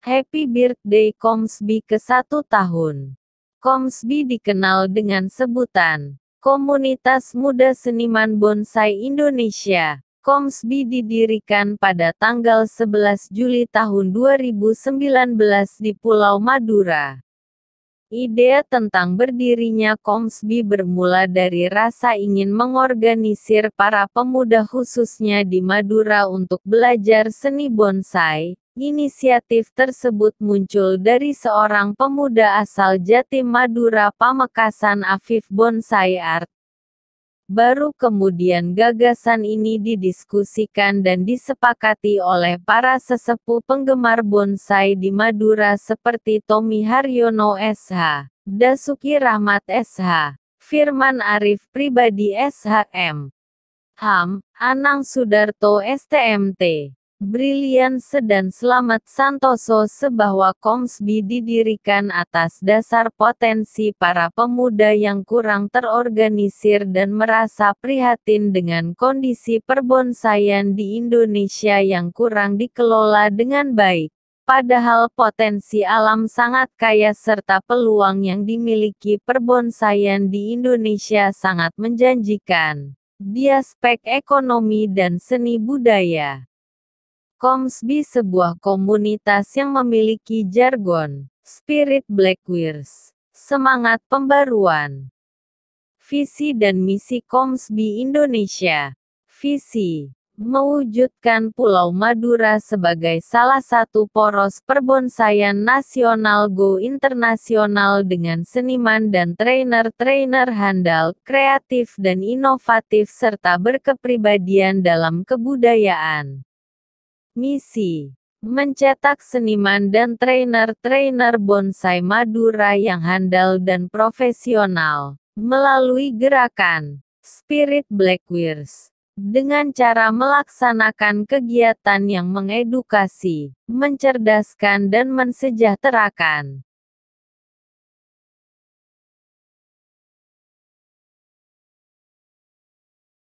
Happy Birthday Komsbi ke satu tahun. Komsbi dikenal dengan sebutan Komunitas Muda Seniman Bonsai Indonesia. Komsbi didirikan pada tanggal 11 Juli tahun 2019 di Pulau Madura. Ide tentang berdirinya Komsbi bermula dari rasa ingin mengorganisir para pemuda khususnya di Madura untuk belajar seni bonsai. Inisiatif tersebut muncul dari seorang pemuda asal Jatim Madura Pamekasan Afif Bonsai Art Baru kemudian gagasan ini didiskusikan dan disepakati oleh para sesepuh penggemar bonsai di Madura seperti Tommy Haryono SH, Dasuki Rahmat SH, Firman Arif Pribadi SHM, HAM, Anang Sudarto STMT. Brilian Sedan Selamat Santoso sebahwa Komsbi didirikan atas dasar potensi para pemuda yang kurang terorganisir dan merasa prihatin dengan kondisi perbonsaian di Indonesia yang kurang dikelola dengan baik. Padahal potensi alam sangat kaya serta peluang yang dimiliki perbonsaian di Indonesia sangat menjanjikan. Di aspek ekonomi dan seni budaya Komsbi sebuah komunitas yang memiliki jargon, spirit Blackwears, semangat pembaruan, visi dan misi Komsbi Indonesia. Visi, mewujudkan Pulau Madura sebagai salah satu poros perbonsaian nasional go internasional dengan seniman dan trainer-trainer handal, kreatif dan inovatif serta berkepribadian dalam kebudayaan. Misi mencetak seniman dan trainer-trainer bonsai Madura yang handal dan profesional, melalui gerakan Spirit Blackwears. Dengan cara melaksanakan kegiatan yang mengedukasi, mencerdaskan dan mensejahterakan.